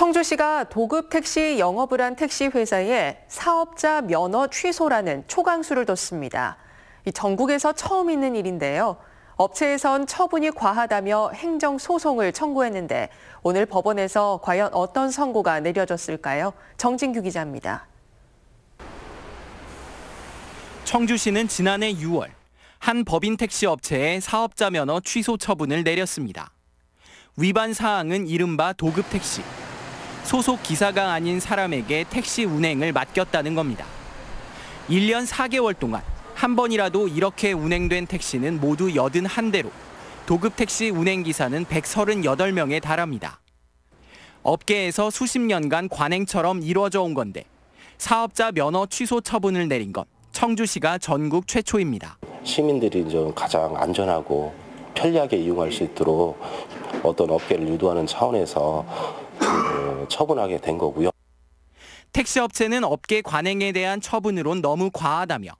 청주시가 도급 택시 영업을 한 택시 회사에 사업자 면허 취소라는 초강수를 뒀습니다. 전국에서 처음 있는 일인데요. 업체에선 처분이 과하다며 행정 소송을 청구했는데 오늘 법원에서 과연 어떤 선고가 내려졌을까요? 정진규 기자입니다. 청주시는 지난해 6월 한 법인 택시 업체에 사업자 면허 취소 처분을 내렸습니다. 위반 사항은 이른바 도급 택시, 소속 기사가 아닌 사람에게 택시 운행을 맡겼다는 겁니다. 1년 4개월 동안 한 번이라도 이렇게 운행된 택시는 모두 81대로 도급 택시 운행기사는 138명에 달합니다. 업계에서 수십 년간 관행처럼 이루어져 온 건데 사업자 면허 취소 처분을 내린 건 청주시가 전국 최초입니다. 시민들이 좀 가장 안전하고 편리하게 이용할 수 있도록 어떤 업계를 유도하는 차원에서 어, 처분하게 된 거고요. 택시업체는 업계 관행에 대한 처분으론 너무 과하다며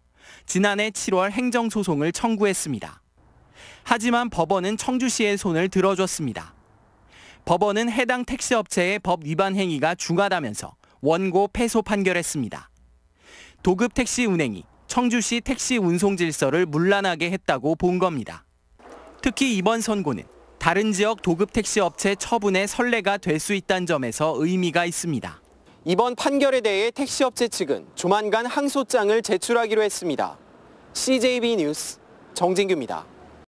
지난해 7월 행정소송을 청구했습니다. 하지만 법원은 청주시의 손을 들어줬습니다. 법원은 해당 택시업체의 법 위반 행위가 중하다면서 원고 패소 판결했습니다. 도급 택시 운행이 청주시 택시 운송 질서를 문란하게 했다고 본 겁니다. 특히 이번 선고는 다른 지역 도급 택시 업체 처분의 선례가 될 수 있다는 점에서 의미가 있습니다. 이번 판결에 대해 택시업체 측은 조만간 항소장을 제출하기로 했습니다. CJB 뉴스 정진규입니다.